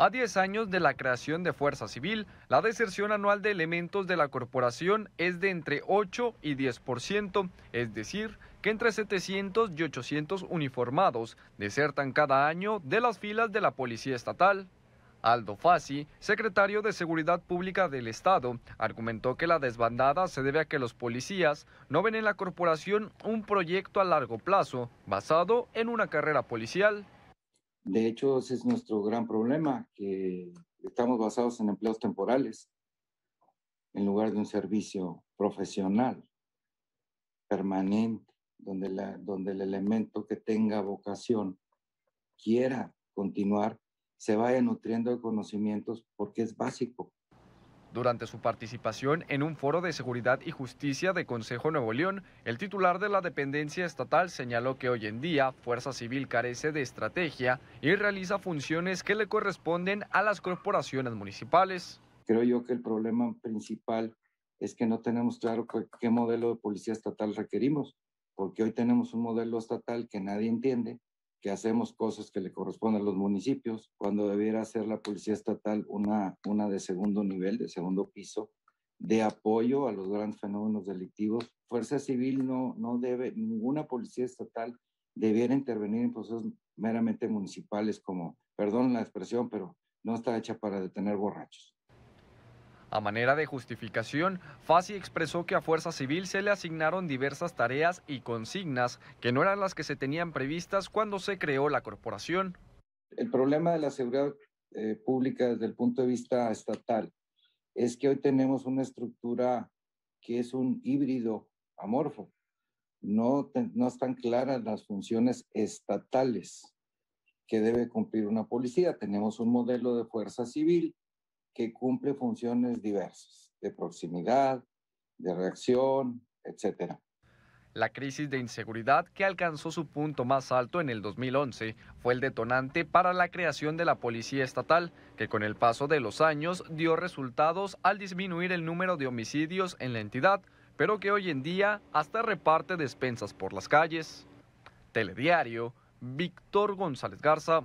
A 10 años de la creación de Fuerza Civil, la deserción anual de elementos de la corporación es de entre 8 y 10%, es decir, que entre 700 y 800 uniformados desertan cada año de las filas de la Policía Estatal. Aldo Fassi, secretario de Seguridad Pública del Estado, argumentó que la desbandada se debe a que los policías no ven en la corporación un proyecto a largo plazo basado en una carrera policial. De hecho, ese es nuestro gran problema, que estamos basados en empleos temporales en lugar de un servicio profesional, permanente, donde, donde el elemento que tenga vocación quiera continuar, se vaya nutriendo de conocimientos porque es básico durante su participación en un foro de seguridad y justicia de Consejo Nuevo León, el titular de la dependencia estatal señaló que hoy en día Fuerza Civil carece de estrategia y realiza funciones que le corresponden a las corporaciones municipales. Creo yo que el problema principal es que no tenemos claro qué modelo de policía estatal requerimos, porque hoy tenemos un modelo estatal que nadie entiende, que hacemos cosas que le corresponden a los municipios, cuando debiera ser la Policía Estatal una, una de segundo nivel, de segundo piso, de apoyo a los grandes fenómenos delictivos. Fuerza Civil no, no debe, ninguna Policía Estatal debiera intervenir en procesos meramente municipales como, perdón la expresión, pero no está hecha para detener borrachos. A manera de justificación, Fasi expresó que a Fuerza Civil se le asignaron diversas tareas y consignas que no eran las que se tenían previstas cuando se creó la corporación. El problema de la seguridad eh, pública desde el punto de vista estatal es que hoy tenemos una estructura que es un híbrido amorfo. No, no están claras las funciones estatales que debe cumplir una policía. Tenemos un modelo de fuerza civil que cumple funciones diversas, de proximidad, de reacción, etc. La crisis de inseguridad que alcanzó su punto más alto en el 2011 fue el detonante para la creación de la Policía Estatal, que con el paso de los años dio resultados al disminuir el número de homicidios en la entidad, pero que hoy en día hasta reparte despensas por las calles. Telediario, Víctor González Garza.